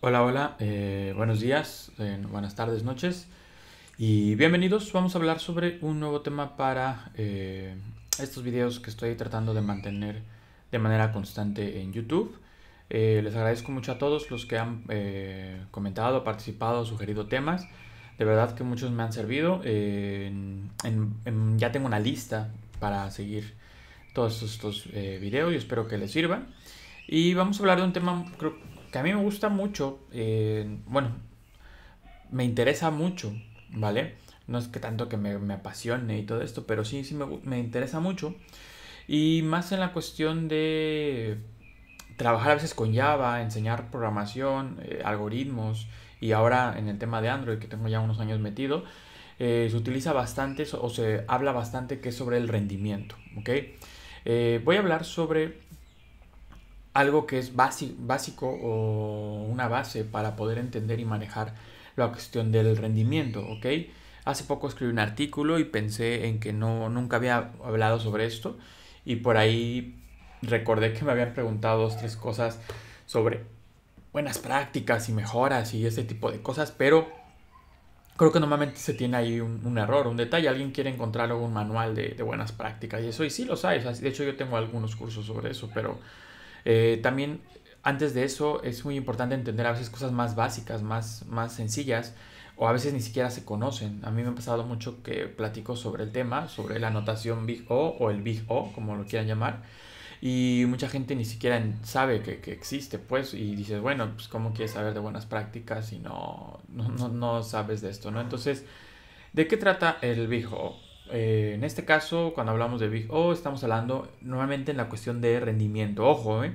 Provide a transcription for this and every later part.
Hola, hola, eh, buenos días, eh, buenas tardes, noches y bienvenidos. Vamos a hablar sobre un nuevo tema para eh, estos videos que estoy tratando de mantener de manera constante en YouTube. les agradezco mucho a todos los que han comentado, participado, sugerido temas. De verdad que muchos me han servido. ya tengo una lista para seguir todos estos, estos videos y espero que les sirvan. Y vamos a hablar de un tema creo, que a mí me gusta mucho, eh, bueno, me interesa mucho, ¿vale? No es que tanto que me, apasione y todo esto, pero sí, sí me, me, interesa mucho. Y más en la cuestión de trabajar a veces con Java, enseñar programación, eh, algoritmos, y ahora en el tema de Android, que tengo ya unos años metido, eh, se utiliza bastante o se habla bastante que es sobre el rendimiento, ¿ok? voy a hablar sobre algo que es básico o una base para poder entender y manejar la cuestión del rendimiento, ¿ok? Hace poco escribí un artículo y pensé en que no, nunca había hablado sobre esto y por ahí recordé que me habían preguntado dos, tres cosas sobre buenas prácticas y mejoras y ese tipo de cosas, pero creo que normalmente se tiene ahí un, error, un detalle, alguien quiere encontrar algún manual de, buenas prácticas y eso, y sí lo sabes, de hecho yo tengo algunos cursos sobre eso, pero eh, también antes de eso es muy importante entender a veces cosas más básicas, más, más sencillas, o a veces ni siquiera se conocen. A mí me ha pasado mucho que platico sobre el tema, sobre la notación Big O o el Big O, como lo quieran llamar, y mucha gente ni siquiera sabe que, existe, pues, y dices, bueno, pues, ¿cómo quieres saber de buenas prácticas si no, no, no, no sabes de esto, no? Entonces, ¿de qué trata el Big O? Eh, en este caso, cuando hablamos de Big O, estamos hablando nuevamente en la cuestión de rendimiento. Ojo, eh,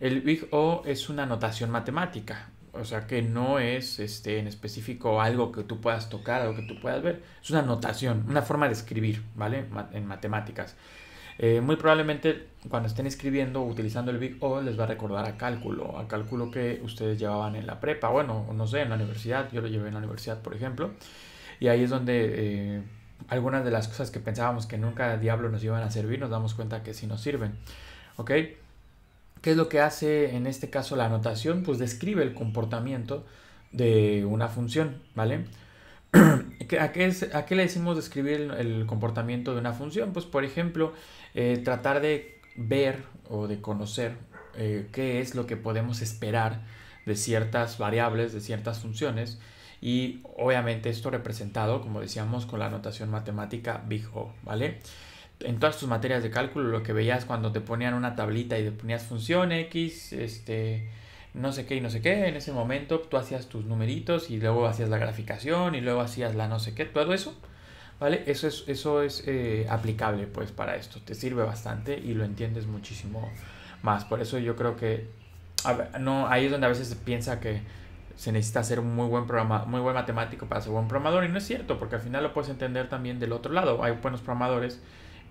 el Big O es una notación matemática, o sea que no es este, en específico algo que tú puedas tocar, o que tú puedas ver. Es una notación, una forma de escribir, ¿vale? En matemáticas. Eh, muy probablemente cuando estén escribiendo o utilizando el Big O les va a recordar a cálculo, a cálculo que ustedes llevaban en la prepa, bueno, no sé, en la universidad, yo lo llevé en la universidad, por ejemplo, y ahí es donde eh, algunas de las cosas que pensábamos que nunca diablo nos iban a servir, nos damos cuenta que sí nos sirven. ¿Qué es lo que hace en este caso la anotación? Pues describe el comportamiento de una función, ¿vale? ¿A qué, ¿A qué, le decimos describir el, comportamiento de una función? Pues por ejemplo, eh, tratar de ver o de conocer eh, qué es lo que podemos esperar de ciertas variables, de ciertas funciones, y obviamente esto representado, como decíamos, con la notación matemática Big O, ¿vale? En todas tus materias de cálculo lo que veías cuando te ponían una tablita y te ponías función X, este, no sé qué y no sé qué, en ese momento tú hacías tus numeritos y luego hacías la graficación y luego hacías la no sé qué, todo eso, ¿vale? Eso es, eso es eh, aplicable pues para esto, te sirve bastante y lo entiendes muchísimo más, por eso yo creo que, no, ahí es donde a veces se piensa que se necesita ser un muy buen programa, muy buen matemático para ser buen programador. Y no es cierto, porque al final lo puedes entender también del otro lado. Hay buenos programadores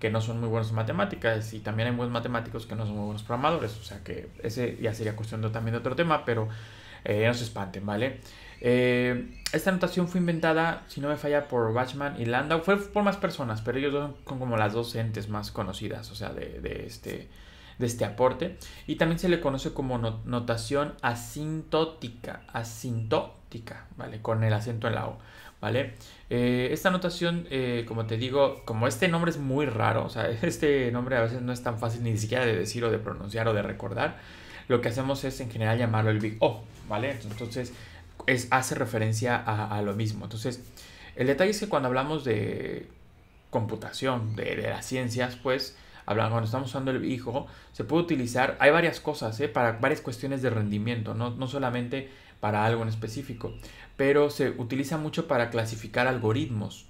que no son muy buenos en matemáticas y también hay buenos matemáticos que no son muy buenos programadores. O sea que ese ya sería cuestión de, también de otro tema, pero eh, no se espanten, ¿vale? Eh, esta notación fue inventada, si no me falla, por Bachman y Landau. Fue por más personas, pero ellos son como las dos entes más conocidas, o sea, de este de este aporte. Y también se le conoce como notación asintótica, asintótica, ¿vale? Con el acento en la O, ¿vale? Eh, esta notación, eh, como te digo, como este nombre es muy raro, o sea, este nombre a veces no es tan fácil ni siquiera de decir o de pronunciar o de recordar, lo que hacemos es en general llamarlo el Big O, ¿vale? Entonces, es, hace referencia a, lo mismo. Entonces, el detalle es que cuando hablamos de computación, de, de, las ciencias, pues hablando cuando estamos usando el hijo, se puede utilizar, hay varias cosas, ¿eh? para varias cuestiones de rendimiento, no, solamente para algo en específico, pero se utiliza mucho para clasificar algoritmos.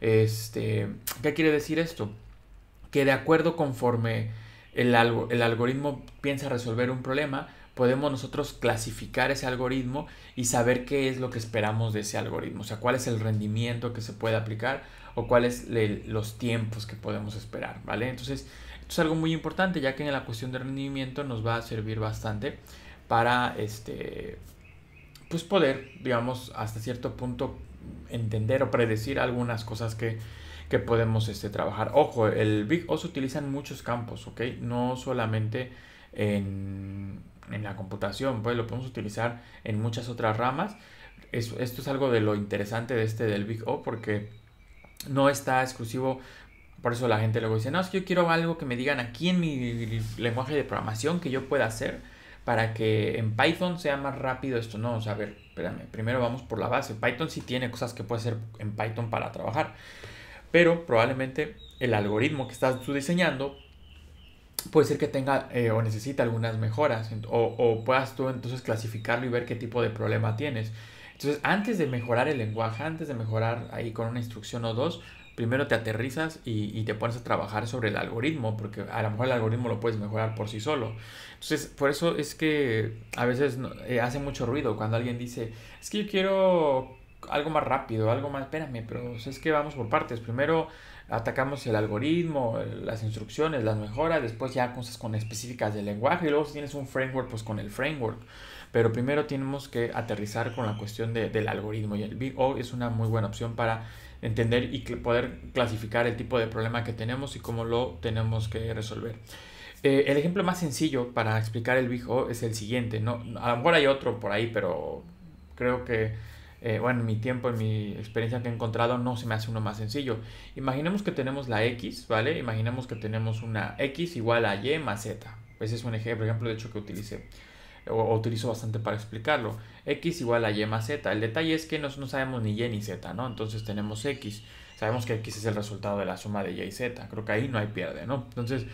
Este, ¿Qué quiere decir esto? Que de acuerdo conforme el, el algoritmo piensa resolver un problema, podemos nosotros clasificar ese algoritmo y saber qué es lo que esperamos de ese algoritmo, o sea, cuál es el rendimiento que se puede aplicar o cuáles los tiempos que podemos esperar, ¿vale? Entonces, es algo muy importante ya que en la cuestión de rendimiento nos va a servir bastante para este pues poder, digamos, hasta cierto punto entender o predecir algunas cosas que, podemos este, trabajar. Ojo, el Big O se utiliza en muchos campos, ¿ok? No solamente en, la computación, pues lo podemos utilizar en muchas otras ramas. esto es algo de lo interesante de este del Big O porque no está exclusivo por eso la gente luego dice, no, es que yo quiero algo que me digan aquí en mi lenguaje de programación que yo pueda hacer para que en Python sea más rápido esto. No, o sea, a ver, espérame, primero vamos por la base. Python sí tiene cosas que puede hacer en Python para trabajar, pero probablemente el algoritmo que estás tú diseñando puede ser que tenga eh, o necesita algunas mejoras o, o puedas tú entonces clasificarlo y ver qué tipo de problema tienes. Entonces, antes de mejorar el lenguaje, antes de mejorar ahí con una instrucción o dos, primero te aterrizas y, te pones a trabajar sobre el algoritmo, porque a lo mejor el algoritmo lo puedes mejorar por sí solo. Entonces, por eso es que a veces eh, hace mucho ruido cuando alguien dice, es que yo quiero algo más rápido, algo más, espérame, pero es que vamos por partes. Primero atacamos el algoritmo, las instrucciones, las mejoras, después ya cosas con específicas del lenguaje y luego si tienes un framework, pues con el framework. Pero primero tenemos que aterrizar con la cuestión del algoritmo y el Big O es una muy buena opción para entender y poder clasificar el tipo de problema que tenemos y cómo lo tenemos que resolver. Eh, el ejemplo más sencillo para explicar el Big O es el siguiente. ¿no? A lo mejor hay otro por ahí, pero creo que eh, bueno, en mi tiempo, en mi experiencia que he encontrado, no se me hace uno más sencillo. Imaginemos que tenemos la X, ¿vale? Imaginemos que tenemos una X igual a Y más Z. Ese es un ejemplo, ejemplo de hecho, que utilicé o, utilizo bastante para explicarlo. X igual a Y más Z. El detalle es que no, sabemos ni Y ni Z, ¿no? Entonces tenemos X. Sabemos que X es el resultado de la suma de Y y Z. Creo que ahí no hay pierde, ¿no? Entonces,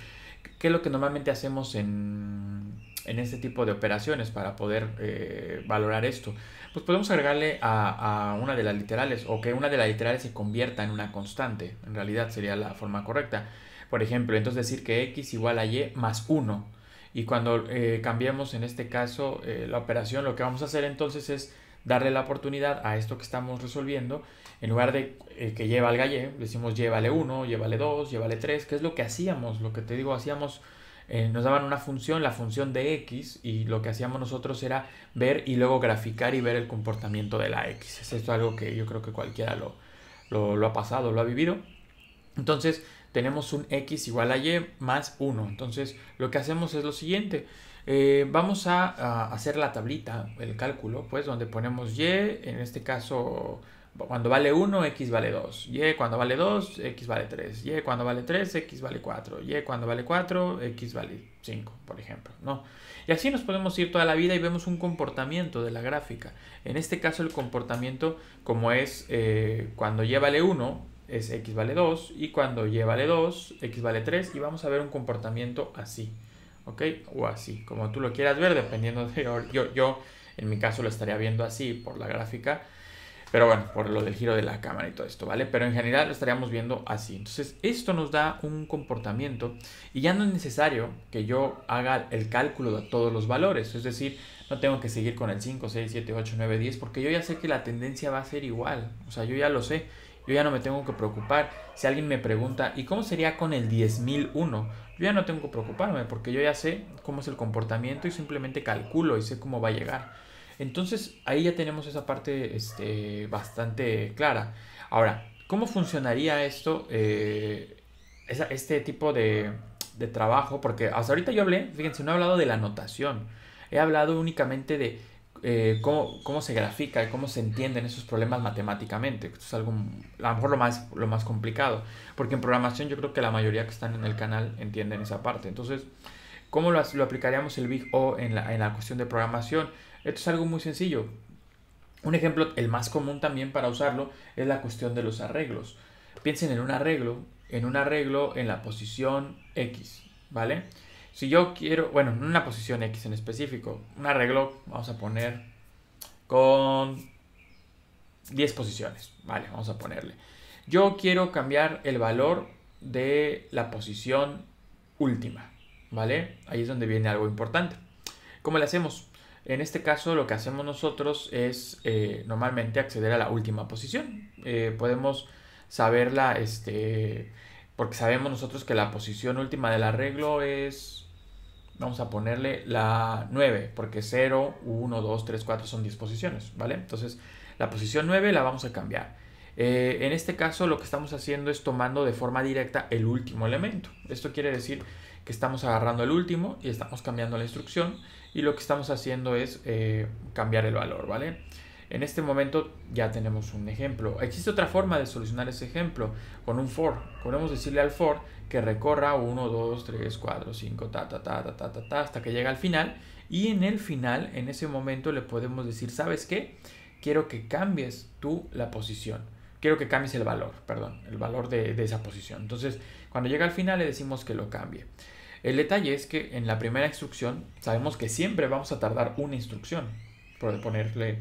¿qué es lo que normalmente hacemos en, en este tipo de operaciones para poder eh, valorar esto? Pues podemos agregarle a, a, una de las literales o que una de las literales se convierta en una constante. En realidad sería la forma correcta. Por ejemplo, entonces decir que x igual a y más 1 y cuando eh, cambiemos en este caso eh, la operación, lo que vamos a hacer entonces es darle la oportunidad a esto que estamos resolviendo, en lugar de eh, que lleva al galle, decimos llévale 1, llévale 2, llévale 3, que es lo que hacíamos, lo que te digo, hacíamos, nos daban una función, la función de x, y lo que hacíamos nosotros era ver y luego graficar y ver el comportamiento de la x. Es Esto algo que yo creo que cualquiera lo, lo ha pasado, lo ha vivido. Entonces, tenemos un x igual a y más 1. Entonces lo que hacemos es lo siguiente. Eh, vamos a, hacer la tablita, el cálculo, pues donde ponemos y, en este caso cuando vale 1, x vale 2, y cuando vale 2, x vale 3, y cuando vale 3, x vale 4, y cuando vale 4, x vale 5, por ejemplo, ¿no? Y así nos podemos ir toda la vida y vemos un comportamiento de la gráfica. En este caso el comportamiento como es eh, cuando y vale 1, es x vale 2 y cuando y vale 2, x vale 3 y vamos a ver un comportamiento así, ¿ok? O así, como tú lo quieras ver, dependiendo de... Yo, yo en mi caso lo estaría viendo así por la gráfica, pero bueno, por lo del giro de la cámara y todo esto, ¿vale? Pero en general lo estaríamos viendo así. Entonces, esto nos da un comportamiento y ya no es necesario que yo haga el cálculo de todos los valores, es decir, no tengo que seguir con el 5, 6, 7, 8, 9, 10, porque yo ya sé que la tendencia va a ser igual, o sea, yo ya lo sé. Yo ya no me tengo que preocupar. Si alguien me pregunta, ¿y cómo sería con el 10.001? Yo ya no tengo que preocuparme porque yo ya sé cómo es el comportamiento y simplemente calculo y sé cómo va a llegar. Entonces ahí ya tenemos esa parte este, bastante clara. Ahora, ¿cómo funcionaría esto, eh, este tipo de, de trabajo? Porque hasta ahorita yo hablé, fíjense, no he hablado de la anotación. He hablado únicamente de eh, cómo, cómo, se grafica y cómo se entienden esos problemas matemáticamente. Esto es algo, a lo mejor lo más, lo más complicado, porque en programación yo creo que la mayoría que están en el canal entienden esa parte. Entonces, ¿cómo lo, lo aplicaríamos el Big O en la, en la cuestión de programación? Esto es algo muy sencillo. Un ejemplo, el más común también para usarlo, es la cuestión de los arreglos. Piensen en un arreglo, en un arreglo en la posición X, ¿vale? Si yo quiero, bueno, en una posición X en específico, un arreglo, vamos a poner con 10 posiciones, vale, vamos a ponerle. Yo quiero cambiar el valor de la posición última, ¿vale? Ahí es donde viene algo importante. ¿Cómo le hacemos? En este caso lo que hacemos nosotros es eh, normalmente acceder a la última posición. Eh, podemos saberla, este, porque sabemos nosotros que la posición última del arreglo es vamos a ponerle la 9, porque 0, 1, 2, 3, 4 son 10 posiciones, ¿vale? Entonces, la posición 9 la vamos a cambiar. Eh, en este caso, lo que estamos haciendo es tomando de forma directa el último elemento. Esto quiere decir que estamos agarrando el último y estamos cambiando la instrucción y lo que estamos haciendo es eh, cambiar el valor, ¿vale? En este momento ya tenemos un ejemplo. Existe otra forma de solucionar ese ejemplo con un for. Podemos decirle al for que recorra 1, 2, 3, 4, 5, ta, ta, ta, ta, ta, ta, ta, hasta que llega al final. Y en el final, en ese momento, le podemos decir, ¿sabes qué? Quiero que cambies tú la posición. Quiero que cambies el valor, perdón, el valor de, esa posición. Entonces, cuando llega al final, le decimos que lo cambie. El detalle es que en la primera instrucción sabemos que siempre vamos a tardar una instrucción, por ponerle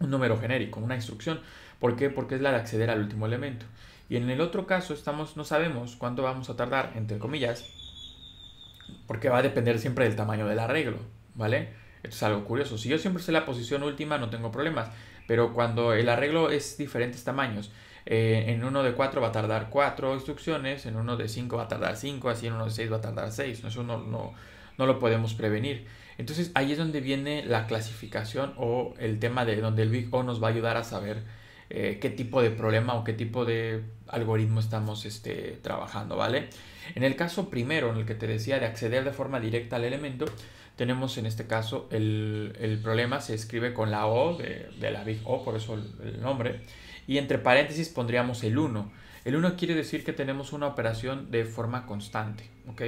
un número genérico, una instrucción. ¿Por qué? Porque es la de acceder al último elemento. Y en el otro caso estamos, no sabemos cuánto vamos a tardar, entre comillas, porque va a depender siempre del tamaño del arreglo, ¿vale? Esto es algo curioso. Si yo siempre sé la posición última, no tengo problemas. Pero cuando el arreglo es diferentes tamaños, eh, en uno de cuatro va a tardar cuatro instrucciones, en uno de cinco va a tardar cinco así en uno de seis va a tardar seis Eso no, no lo podemos prevenir. Entonces ahí es donde viene la clasificación o el tema de donde el Big O nos va a ayudar a saber eh, qué tipo de problema o qué tipo de algoritmo estamos este, trabajando, ¿vale? En el caso primero, en el que te decía de acceder de forma directa al elemento, tenemos en este caso el, problema, se escribe con la O de, la Big O, por eso el, el, nombre, y entre paréntesis pondríamos el 1. El 1 quiere decir que tenemos una operación de forma constante, ¿ok?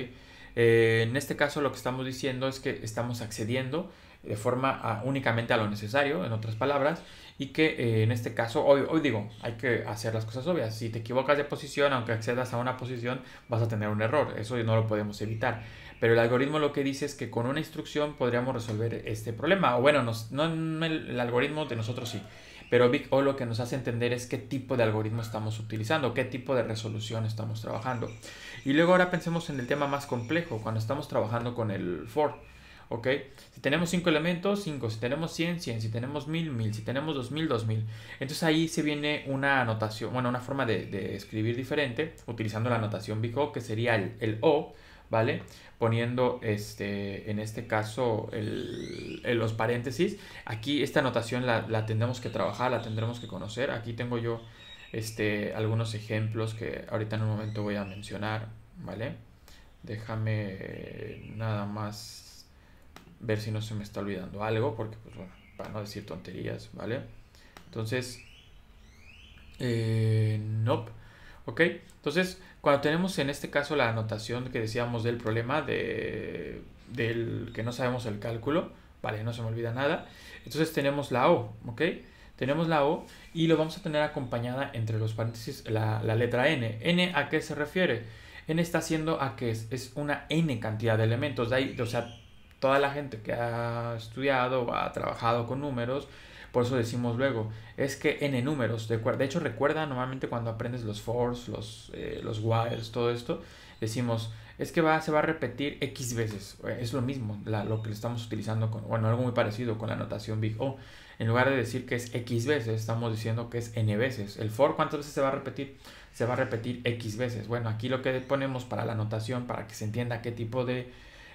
Eh, en este caso lo que estamos diciendo es que estamos accediendo de forma ah, únicamente a lo necesario, en otras palabras, y que eh, en este caso, hoy, hoy digo, hay que hacer las cosas obvias. Si te equivocas de posición, aunque accedas a una posición, vas a tener un error. Eso no lo podemos evitar. Pero el algoritmo lo que dice es que con una instrucción podríamos resolver este problema. O bueno, no el, el algoritmo de nosotros sí. Pero Big O lo que nos hace entender es qué tipo de algoritmo estamos utilizando, qué tipo de resolución estamos trabajando. Y luego ahora pensemos en el tema más complejo, cuando estamos trabajando con el for. Si tenemos 5 elementos, 5. Si tenemos 100, 100. Si tenemos 1000, 1000. Si tenemos 2000, 2000. Entonces ahí se viene una anotación, bueno, una forma de, escribir diferente, utilizando la anotación big que sería el, O, ¿vale? Poniendo este, en este caso los paréntesis. Aquí esta anotación la, la tendremos que trabajar, la tendremos que conocer. Aquí tengo yo este, algunos ejemplos que ahorita en un momento voy a mencionar, ¿vale? Déjame eh, nada más ver si no se me está olvidando algo, porque pues bueno, para no decir tonterías, ¿vale? Entonces, eh, no ¿Ok? Entonces, cuando tenemos en este caso la anotación que decíamos del problema de, del que no sabemos el cálculo, vale, no se me olvida nada. Entonces tenemos la O, ¿ok? tenemos la O y lo vamos a tener acompañada entre los paréntesis la, letra N. ¿N a qué se refiere? N está haciendo a que es, una N cantidad de elementos. De ahí, o sea, toda la gente que ha estudiado o ha trabajado con números, por eso decimos luego, es que n números, de, de hecho recuerda normalmente cuando aprendes los fors, los, eh, los todo esto, decimos, es que va, se va a repetir x veces, eh, es lo mismo lo que estamos utilizando con, bueno, algo muy parecido con la notación big O, en lugar de decir que es X veces, estamos diciendo que es N veces. ¿El for cuántas veces se va a repetir? Se va a repetir X veces. Bueno, aquí lo que ponemos para la anotación, para que se entienda qué tipo de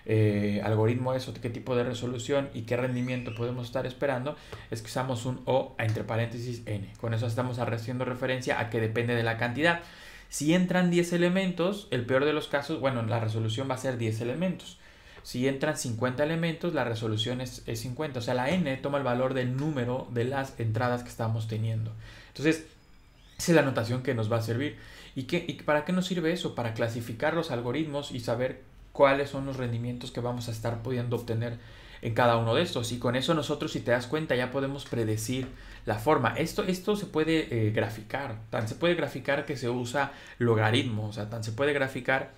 eh, algoritmo es o qué tipo de resolución y qué rendimiento podemos estar esperando, es que usamos un O entre paréntesis N. Con eso estamos haciendo referencia a que depende de la cantidad. Si entran 10 elementos, el peor de los casos, bueno, la resolución va a ser 10 elementos. Si entran 50 elementos, la resolución es, 50. O sea, la n toma el valor del número de las entradas que estamos teniendo. Entonces, esa es la notación que nos va a servir. ¿Y, para qué nos sirve eso? Para clasificar los algoritmos y saber cuáles son los rendimientos que vamos a estar pudiendo obtener en cada uno de estos. Y con eso nosotros, si te das cuenta, ya podemos predecir la forma. Esto, esto se puede eh, graficar. Tan se puede graficar que se usa logaritmos. O sea, tan se puede graficar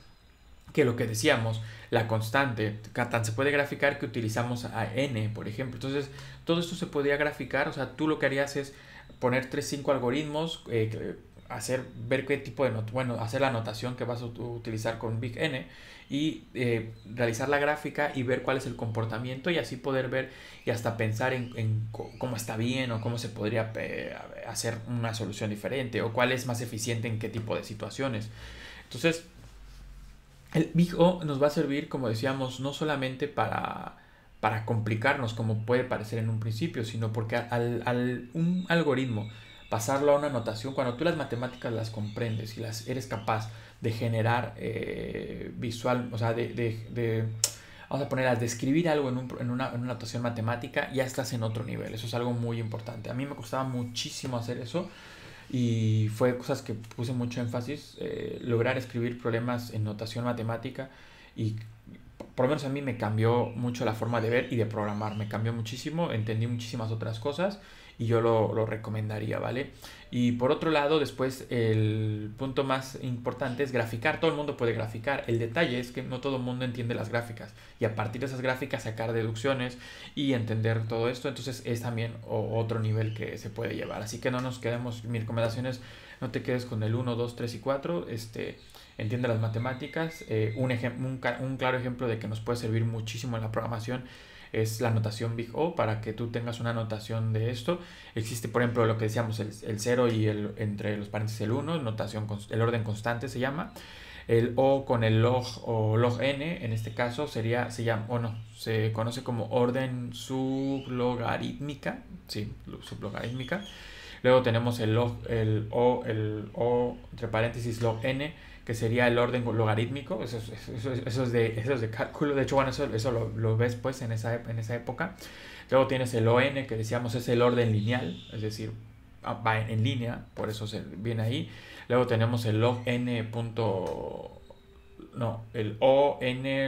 que lo que decíamos, la constante, tan se puede graficar que utilizamos a n, por ejemplo. Entonces, todo esto se podría graficar, o sea, tú lo que harías es poner 3, 5 algoritmos, eh, hacer, ver qué tipo de, bueno, hacer la notación que vas a utilizar con Big N y eh, realizar la gráfica y ver cuál es el comportamiento y así poder ver y hasta pensar en, cómo está bien o cómo se podría eh, hacer una solución diferente o cuál es más eficiente en qué tipo de situaciones. Entonces, el Big nos va a servir, como decíamos, no solamente para, para complicarnos, como puede parecer en un principio, sino porque al, un algoritmo pasarlo a una notación, cuando tú las matemáticas las comprendes y las eres capaz de generar eh, visual, o sea, de, de, vamos a describir algo en, un, una, en, una, notación matemática, ya estás en otro nivel. Eso es algo muy importante. A mí me costaba muchísimo hacer eso y fue cosas que puse mucho énfasis, eh, lograr escribir problemas en notación matemática y por lo menos a mí me cambió mucho la forma de ver y de programar, me cambió muchísimo, entendí muchísimas otras cosas y yo lo, lo recomendaría, ¿vale? Y por otro lado, después el punto más importante es graficar. Todo el mundo puede graficar. El detalle es que no todo el mundo entiende las gráficas. Y a partir de esas gráficas sacar deducciones y entender todo esto. Entonces es también otro nivel que se puede llevar. Así que no nos quedemos. Mi recomendación es no te quedes con el 1, 2, 3 y 4. Este, entiende las matemáticas. Eh, un claro ejemplo de que nos puede servir muchísimo en la programación es la notación Big O para que tú tengas una notación de esto. Existe, por ejemplo, lo que decíamos, el, 0 y el entre los paréntesis el 1, notación, el orden constante se llama. El O con el log o log n, en este caso, sería, se llama, o no, se conoce como orden sublogarítmica, sí, sublogarítmica. Luego tenemos el log, el O, el O, entre paréntesis, log n, que sería el orden logarítmico, eso, es, de, de cálculo, de hecho, bueno, eso, lo, ves pues en esa, en esa época. Luego tienes el ON, que decíamos es el orden lineal, es decir, ah, va en, línea, por eso se viene ahí. Luego tenemos el log n. Punto, no, el ON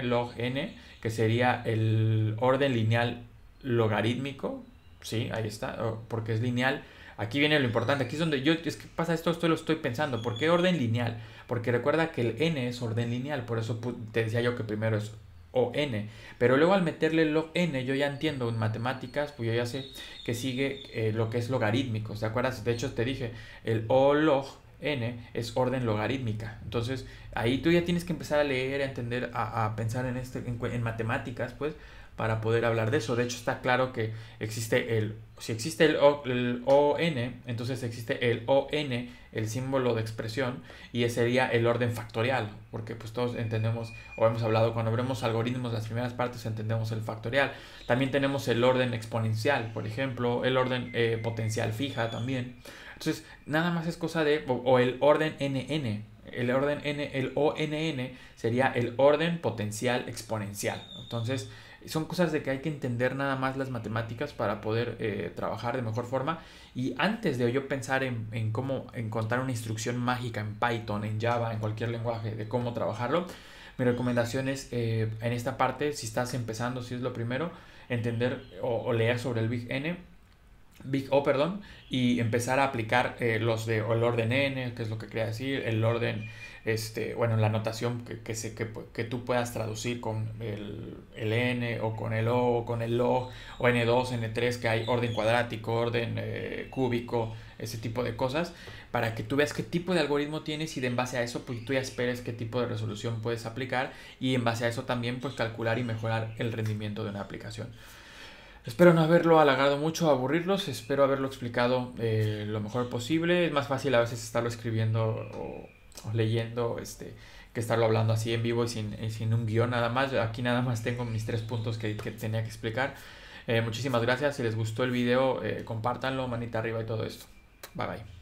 log n, que sería el orden lineal logarítmico, sí, ahí está, porque es lineal Aquí viene lo importante, aquí es donde yo, es que pasa esto, esto lo estoy pensando. ¿Por qué orden lineal? Porque recuerda que el n es orden lineal, por eso te decía yo que primero es o n. Pero luego al meterle log n, yo ya entiendo en matemáticas, pues yo ya sé que sigue eh, lo que es logarítmico. ¿se acuerdas? De hecho, te dije, el o log n es orden logarítmica. Entonces, ahí tú ya tienes que empezar a leer, a entender, a, a pensar en, este, en matemáticas, pues, para poder hablar de eso. De hecho, está claro que existe el, si existe el, o, ON, entonces existe el ON, el símbolo de expresión, y ese sería el orden factorial, porque pues todos entendemos, o hemos hablado, cuando vemos algoritmos, las primeras partes entendemos el factorial. También tenemos el orden exponencial, por ejemplo, el orden eh, potencial fija también. Entonces, nada más es cosa de, o, el orden NN, el orden N, el ONN sería el orden potencial exponencial. Entonces, son cosas de que hay que entender nada más las matemáticas para poder eh, trabajar de mejor forma. Y antes de yo pensar en, cómo encontrar una instrucción mágica en Python, en Java, en cualquier lenguaje, de cómo trabajarlo, mi recomendación es eh, en esta parte, si estás empezando, si es lo primero, entender o, leer sobre el Big N Big O, perdón, y empezar a aplicar eh, los de o el orden N, que es lo que quería decir, el orden este, bueno, la notación que, que, pues, que, tú puedas traducir con el, N o con el O o con el log o N2, N3, que hay orden cuadrático, orden eh, cúbico, ese tipo de cosas, para que tú veas qué tipo de algoritmo tienes y de en base a eso pues tú ya esperes qué tipo de resolución puedes aplicar y en base a eso también pues calcular y mejorar el rendimiento de una aplicación. Espero no haberlo halagado mucho, aburrirlos, espero haberlo explicado eh, lo mejor posible. Es más fácil a veces estarlo escribiendo o, o leyendo, este, que estarlo hablando así en vivo y sin, un guión nada más. Aquí nada más tengo mis tres puntos que, tenía que explicar. Eh, muchísimas gracias. Si les gustó el video, eh, compártanlo, manita arriba y todo esto. Bye bye.